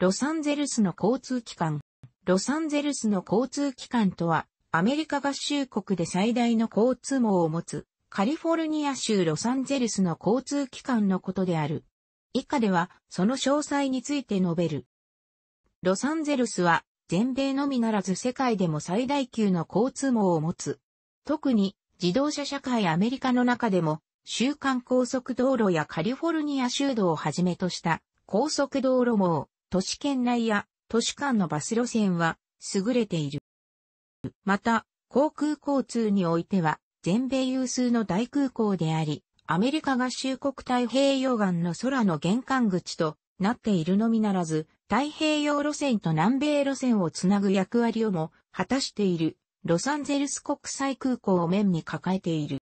ロサンゼルスの交通機関。ロサンゼルスの交通機関とは、アメリカ合衆国で最大の交通網を持つ、カリフォルニア州ロサンゼルスの交通機関のことである。以下では、その詳細について述べる。ロサンゼルスは、全米のみならず世界でも最大級の交通網を持つ。特に、自動車社会アメリカの中でも、週間高速道路やカリフォルニア州道をはじめとした、高速道路網、都市圏内や都市間のバス路線は優れている。また、航空交通においては、全米有数の大空港であり、アメリカ合衆国太平洋岸の空の玄関口となっているのみならず、太平洋路線と南米路線をつなぐ役割をも果たしているロサンゼルス国際空港を面に抱えている。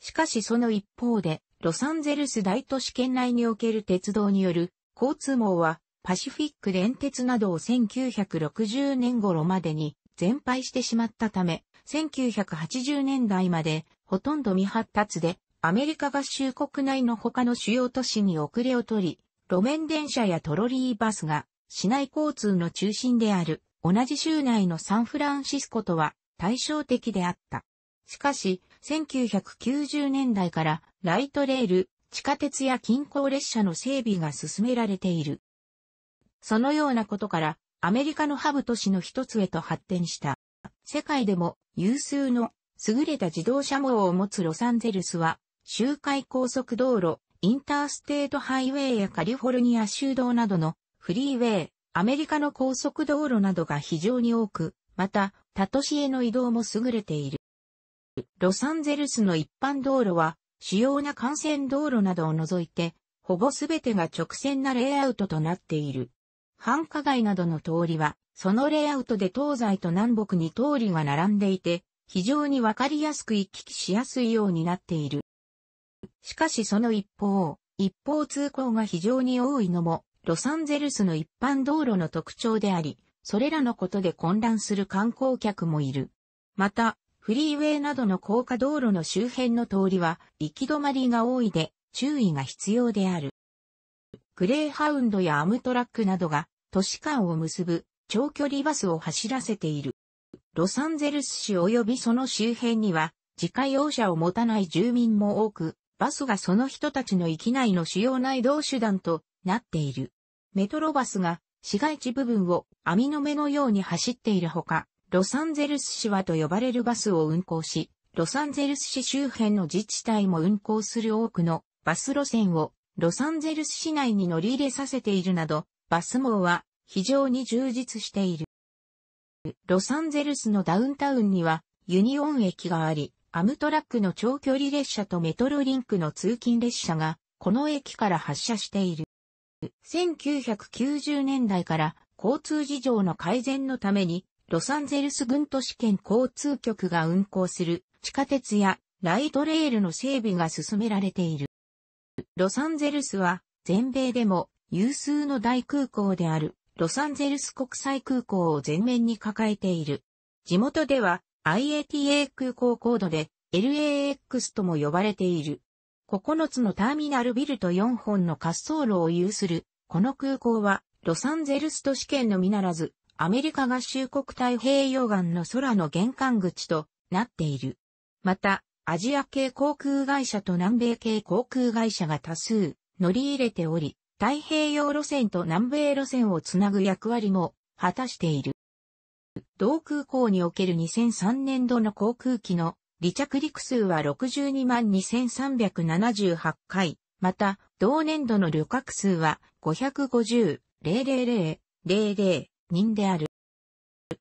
しかしその一方で、ロサンゼルス大都市圏内における鉄道による交通網はパシフィック連鉄などを1960年頃までに全廃してしまったため、1980年代までほとんど未発達で、アメリカ合衆国内の他の主要都市に遅れを取り、路面電車やトロリーバスが市内交通の中心である同じ州内のサンフランシスコとは対照的であった。しかし、1990年代からライトレール、地下鉄や近郊列車の整備が進められている。そのようなことから、アメリカのハブ都市の一つへと発展した。世界でも有数の優れた自動車網を持つロサンゼルスは、周回高速道路、インターステートハイウェイやカリフォルニア州道などのフリーウェイ、アメリカの高速道路などが非常に多く、また、他都市への移動も優れている。ロサンゼルスの一般道路は、主要な幹線道路などを除いて、ほぼすべてが直線なレイアウトとなっている。繁華街などの通りは、そのレイアウトで東西と南北に通りが並んでいて、非常にわかりやすく行き来しやすいようになっている。しかしその一方、一方通行が非常に多いのも、ロサンゼルスの一般道路の特徴であり、それらのことで混乱する観光客もいる。また、フリーウェイなどの高架道路の周辺の通りは、行き止まりが多いで、注意が必要である。グレーハウンドやアムトラックなどが都市間を結ぶ長距離バスを走らせている。ロサンゼルス市及びその周辺には自家用車を持たない住民も多く、バスがその人たちの域内の主要な移動手段となっている。メトロバスが市街地部分を網の目のように走っているほか、ロサンゼルス市はと呼ばれるバスを運行し、ロサンゼルス市周辺の自治体も運行する多くのバス路線をロサンゼルス市内に乗り入れさせているなど、バス網は非常に充実している。ロサンゼルスのダウンタウンにはユニオン駅があり、アムトラックの長距離列車とメトロリンクの通勤列車がこの駅から発車している。1990年代から交通事情の改善のためにロサンゼルス軍都市圏交通局が運行する地下鉄やライトレールの整備が進められている。ロサンゼルスは全米でも有数の大空港であるロサンゼルス国際空港を全面に抱えている。地元では IATA 空港コードで LAX とも呼ばれている。9つのターミナルビルと4本の滑走路を有する、この空港はロサンゼルス都市圏のみならず、アメリカ合衆国太平洋岸の空の玄関口となっている。また、アジア系航空会社と南米系航空会社が多数乗り入れており、太平洋路線と南米路線をつなぐ役割も果たしている。同空港における2003年度の航空機の離着陸数は622,2378回、また、同年度の旅客数は5 5 0 0 0 0 0人である。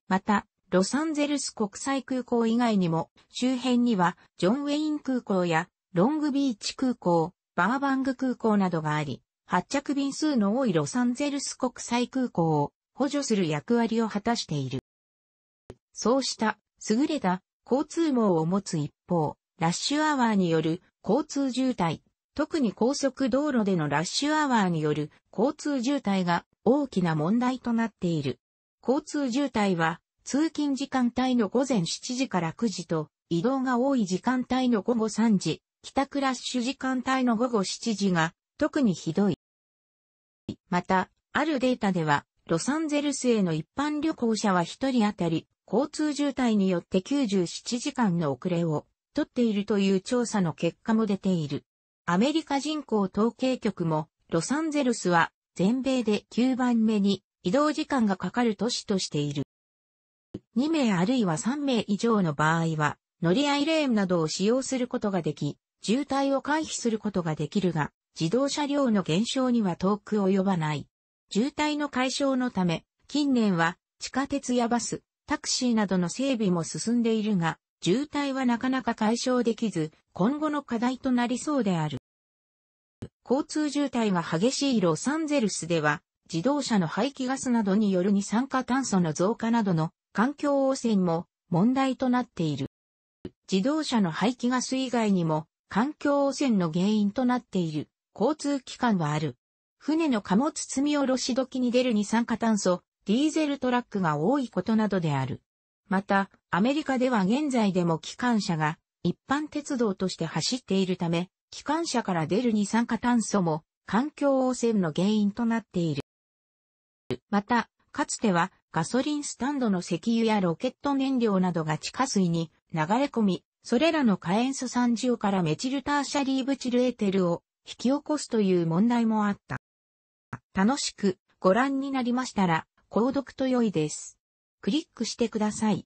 また、ロサンゼルス国際空港以外にも、周辺には、ジョン・ウェイン空港や、ロングビーチ空港、バーバング空港などがあり、発着便数の多いロサンゼルス国際空港を補助する役割を果たしている。そうした優れた交通網を持つ一方、ラッシュアワーによる交通渋滞、特に高速道路でのラッシュアワーによる交通渋滞が大きな問題となっている。交通渋滞は通勤時間帯の午前7時から9時と移動が多い時間帯の午後3時、帰宅ラッシュ時間帯の午後7時が特にひどい。また、あるデータでは、ロサンゼルスへの一般旅行者は1人当たり、交通渋滞によって97時間の遅れを取っているという調査の結果も出ている。アメリカ人口統計局も、ロサンゼルスは全米で9番目に移動時間がかかる都市としている。2名あるいは3名以上の場合は、乗り合いレーンなどを使用することができ、渋滞を回避することができるが、自動車量の減少には遠く及ばない。渋滞の解消のため、近年は地下鉄やバス、タクシーなどの整備も進んでいるが、渋滞はなかなか解消できず、今後の課題となりそうである。交通渋滞が激しいロサンゼルスでは、自動車の排気ガスなどによる二酸化炭素の増加などの環境汚染も問題となっている。自動車の排気ガス以外にも環境汚染の原因となっている交通機関はある。船の貨物積み下ろし時に出る二酸化炭素、ディーゼルトラックが多いことなどである。また、アメリカでは現在でも機関車が一般鉄道として走っているため、機関車から出る二酸化炭素も環境汚染の原因となっている。また、かつてはガソリンスタンドの石油やロケット燃料などが地下水に流れ込み、それらの火塩素酸塩からメチルターシャリーブチルエーテルを引き起こすという問題もあった。楽しくご覧になりましたら、購読と良いです。クリックしてください。